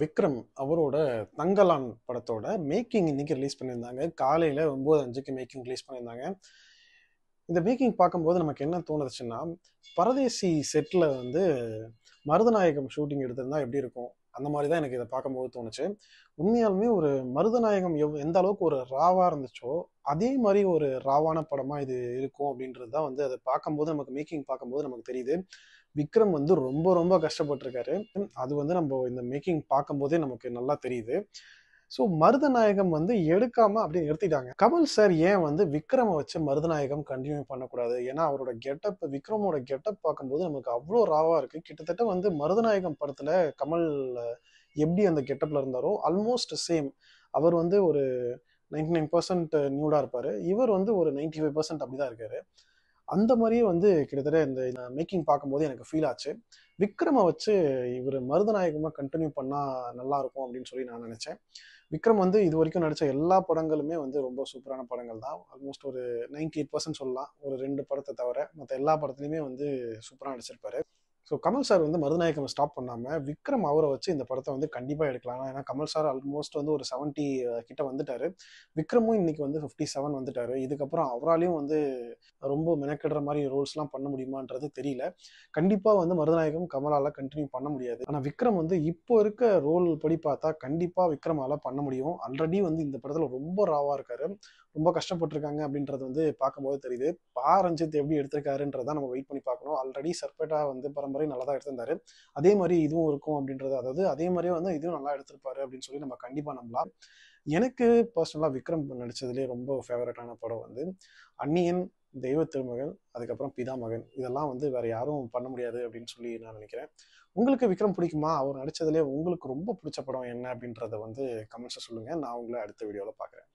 விக்ரம் அவரோட தங்கலான் படத்தோட மேக்கிங் இன்னைக்கு ரிலீஸ் பண்ணியிருந்தாங்க காலையில் ஒம்பது அஞ்சுக்கு மேக்கிங் ரிலீஸ் பண்ணியிருந்தாங்க இந்த மேக்கிங் பார்க்கும்போது நமக்கு என்ன தோணுச்சுன்னா பரதேசி செட்டில் வந்து மருதநாயகம் ஷூட்டிங் எடுத்திருந்தா எப்படி இருக்கும் அந்த மாதிரி தான் எனக்கு இதை பார்க்கும்போது தோணுச்சு உண்மையாலுமே ஒரு மருதநாயகம் எவ் எந்த அளவுக்கு ஒரு ராவாக இருந்துச்சோ அதே மாதிரி ஒரு ராவான படமாக இது இருக்கும் அப்படின்றது தான் வந்து அதை பார்க்கும்போது நமக்கு மேக்கிங் பார்க்கும்போது நமக்கு தெரியுது விக்ரம் வந்து ரொம்ப ரொம்ப கஷ்டப்பட்டிருக்காரு அது வந்து நம்ம இந்த மேக்கிங் பார்க்கும்போதே நமக்கு நல்லா தெரியுது ஸோ மருதநாயகம் வந்து எடுக்காம அப்படியே நிறுத்திட்டாங்க கமல் சார் ஏன் வந்து விக்ரம வச்சு மருதநாயகம் கண்டினியூ பண்ணக்கூடாது ஏன்னா அவரோட கெட்டப் விக்ரமோட கெட்டப் பார்க்கும்போது நமக்கு அவ்வளோ ராவா இருக்கு கிட்டத்தட்ட வந்து மருதநாயகம் படத்துல கமல் எப்படி அந்த கெட்டப்ல இருந்தாரோ ஆல்மோஸ்ட் சேம் அவர் வந்து ஒரு நைன்டி நைன் பர்சன்ட் நியூடாக இருப்பார் இவர் வந்து ஒரு நைன்டி ஃபைவ் பர்சன்ட் அப்படி தான் இருக்காரு அந்த மாதிரியே வந்து கிட்டத்தட்ட இந்த மேக்கிங் பார்க்கும்போது எனக்கு ஃபீல் ஆச்சு விக்ரமை வச்சு இவர் மருதநாயகமாக கண்டினியூ பண்ணால் நல்லாயிருக்கும் அப்படின்னு சொல்லி நான் நினச்சேன் விக்ரம் வந்து இது வரைக்கும் நடித்த எல்லா படங்களுமே வந்து ரொம்ப சூப்பரான படங்கள் தான் ஆல்மோஸ்ட் ஒரு நைன்டி எயிட் பர்சன்ட் சொல்லலாம் ஒரு ரெண்டு படத்தை தவிர மற்ற எல்லா படத்துலையுமே வந்து சூப்பராக நடிச்சிருப்பாரு ஸோ கமல் சார் வந்து மருதநாயகம் ஸ்டாப் பண்ணாமல் விக்ரம் அவரை வச்சு இந்த படத்தை வந்து கண்டிப்பாக எடுக்கலாம் ஏன்னா கமல் சார் ஆல்மோஸ்ட் வந்து ஒரு செவன்ட்டி கிட்ட வந்துட்டார் விக்ரமும் இன்னைக்கு வந்து ஃபிஃப்டி செவன் வந்துட்டாரு இதுக்கப்புறம் அவராலையும் வந்து ரொம்ப மெனக்கெடுற மாதிரி ரோல்ஸ்லாம் பண்ண முடியுமான்றது தெரியல கண்டிப்பாக வந்து மருதநாயகம் கமலால் கண்டினியூ பண்ண முடியாது ஆனால் விக்ரம் வந்து இப்போ இருக்க ரோல் படி பார்த்தா கண்டிப்பாக விக்ரமால் பண்ண முடியும் ஆல்ரெடி வந்து இந்த படத்தில் ரொம்ப ராவாக இருக்காரு ரொம்ப கஷ்டப்பட்டிருக்காங்க அப்படின்றது வந்து பார்க்கும்போது தெரியுது பாரஞ்சித் எப்படி எடுத்திருக்காருன்றதான் நம்ம வெயிட் பண்ணி பார்க்கணும் ஆல்ரெடி சர்பேட்டா வந்து பரம்பரை மாதிரி நல்லா தான் எடுத்திருந்தாரு அதே மாதிரி இதுவும் இருக்கும் அப்படின்றது அதாவது அதே மாதிரியே வந்து இதுவும் நல்லா எடுத்திருப்பாரு அப்படின்னு சொல்லி நம்ம கண்டிப்பாக நம்பலாம் எனக்கு பர்சனலாக விக்ரம் நடித்ததுலேயே ரொம்ப ஃபேவரட்டான படம் வந்து அன்னியன் தெய்வ திருமகன் அதுக்கப்புறம் பிதா மகன் இதெல்லாம் வந்து வேற யாரும் பண்ண முடியாது அப்படின்னு சொல்லி நான் நினைக்கிறேன் உங்களுக்கு விக்ரம் பிடிக்குமா அவர் நடித்ததுலேயே உங்களுக்கு ரொம்ப பிடிச்ச படம் என்ன அப்படின்றத வந்து கமெண்ட்ஸை சொல்லுங்கள் நான் உங்களை அடுத்த வீடியோவில் பார்க்குறேன்